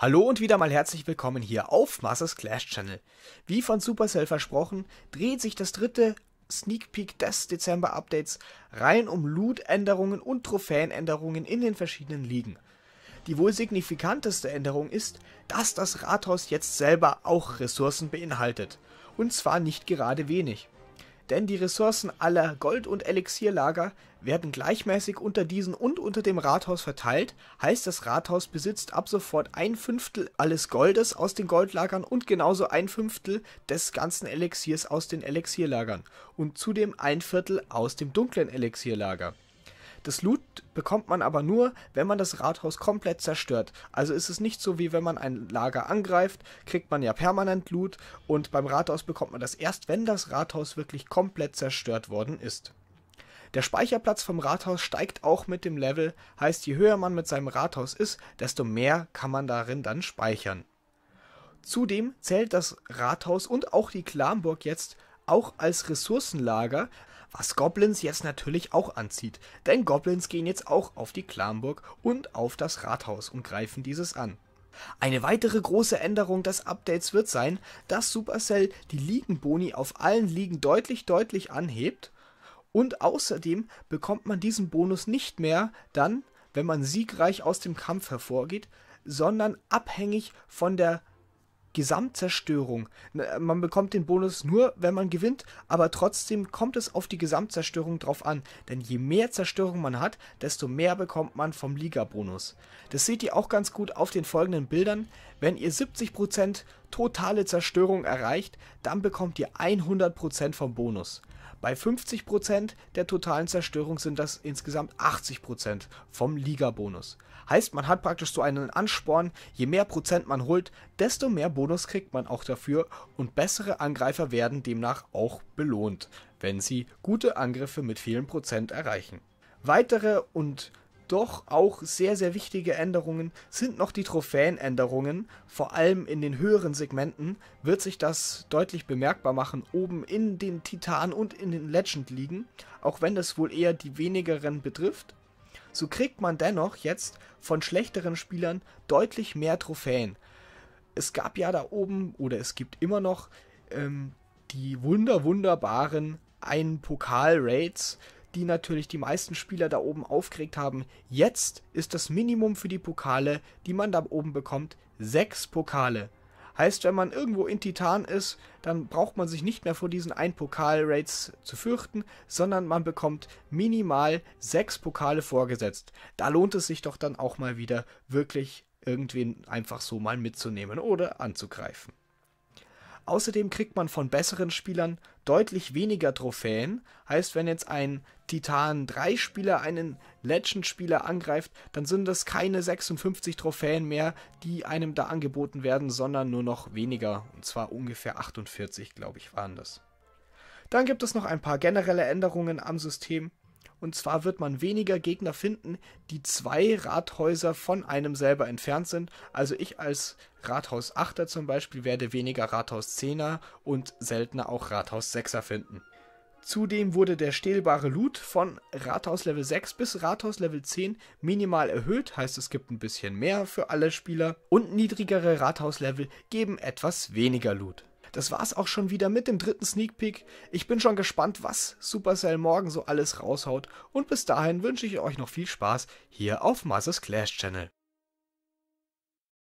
Hallo und wieder mal herzlich willkommen hier auf Masters Clash Channel. Wie von Supercell versprochen, dreht sich das dritte Sneak Peek des Dezember Updates rein um Loot-Änderungen und Trophäenänderungen in den verschiedenen Ligen. Die wohl signifikanteste Änderung ist, dass das Rathaus jetzt selber auch Ressourcen beinhaltet. Und zwar nicht gerade wenig denn die Ressourcen aller Gold- und Elixierlager werden gleichmäßig unter diesen und unter dem Rathaus verteilt, heißt das Rathaus besitzt ab sofort ein Fünftel alles Goldes aus den Goldlagern und genauso ein Fünftel des ganzen Elixiers aus den Elixierlagern und zudem ein Viertel aus dem dunklen Elixierlager das Loot bekommt man aber nur, wenn man das Rathaus komplett zerstört. Also ist es nicht so, wie wenn man ein Lager angreift, kriegt man ja permanent Loot und beim Rathaus bekommt man das erst, wenn das Rathaus wirklich komplett zerstört worden ist. Der Speicherplatz vom Rathaus steigt auch mit dem Level, heißt je höher man mit seinem Rathaus ist, desto mehr kann man darin dann speichern. Zudem zählt das Rathaus und auch die Klamburg jetzt auch als Ressourcenlager, was Goblins jetzt natürlich auch anzieht, denn Goblins gehen jetzt auch auf die Klamburg und auf das Rathaus und greifen dieses an. Eine weitere große Änderung des Updates wird sein, dass Supercell die Ligenboni auf allen Ligen deutlich deutlich anhebt und außerdem bekommt man diesen Bonus nicht mehr dann, wenn man siegreich aus dem Kampf hervorgeht, sondern abhängig von der Gesamtzerstörung. Äh, man bekommt den Bonus nur, wenn man gewinnt, aber trotzdem kommt es auf die Gesamtzerstörung drauf an. Denn je mehr Zerstörung man hat, desto mehr bekommt man vom Liga-Bonus. Das seht ihr auch ganz gut auf den folgenden Bildern. Wenn ihr 70% totale Zerstörung erreicht, dann bekommt ihr 100% vom Bonus. Bei 50% der totalen Zerstörung sind das insgesamt 80% vom Liga-Bonus. Heißt, man hat praktisch so einen Ansporn, je mehr Prozent man holt, desto mehr Bonus kriegt man auch dafür und bessere Angreifer werden demnach auch belohnt, wenn sie gute Angriffe mit vielen Prozent erreichen. Weitere und doch auch sehr, sehr wichtige Änderungen sind noch die Trophäenänderungen. Vor allem in den höheren Segmenten wird sich das deutlich bemerkbar machen, oben in den Titan und in den Legend liegen, auch wenn das wohl eher die wenigeren betrifft. So kriegt man dennoch jetzt von schlechteren Spielern deutlich mehr Trophäen. Es gab ja da oben, oder es gibt immer noch, ähm, die wunder wunderbaren ein Pokal-Raids, die natürlich die meisten Spieler da oben aufgeregt haben. Jetzt ist das Minimum für die Pokale, die man da oben bekommt, sechs Pokale. Heißt, wenn man irgendwo in Titan ist, dann braucht man sich nicht mehr vor diesen ein pokal rates zu fürchten, sondern man bekommt minimal sechs Pokale vorgesetzt. Da lohnt es sich doch dann auch mal wieder, wirklich irgendwen einfach so mal mitzunehmen oder anzugreifen. Außerdem kriegt man von besseren Spielern deutlich weniger Trophäen. Heißt, wenn jetzt ein Titan 3 Spieler einen Legend Spieler angreift, dann sind das keine 56 Trophäen mehr, die einem da angeboten werden, sondern nur noch weniger. Und zwar ungefähr 48, glaube ich, waren das. Dann gibt es noch ein paar generelle Änderungen am System. Und zwar wird man weniger Gegner finden, die zwei Rathäuser von einem selber entfernt sind. Also ich als Rathaus 8er zum Beispiel werde weniger Rathaus 10er und seltener auch Rathaus 6er finden. Zudem wurde der stehlbare Loot von Rathaus Level 6 bis Rathaus Level 10 minimal erhöht, heißt es gibt ein bisschen mehr für alle Spieler und niedrigere Rathaus Level geben etwas weniger Loot das war's auch schon wieder mit dem dritten Sneak Peek. Ich bin schon gespannt, was Supercell morgen so alles raushaut. Und bis dahin wünsche ich euch noch viel Spaß hier auf Masters Clash Channel.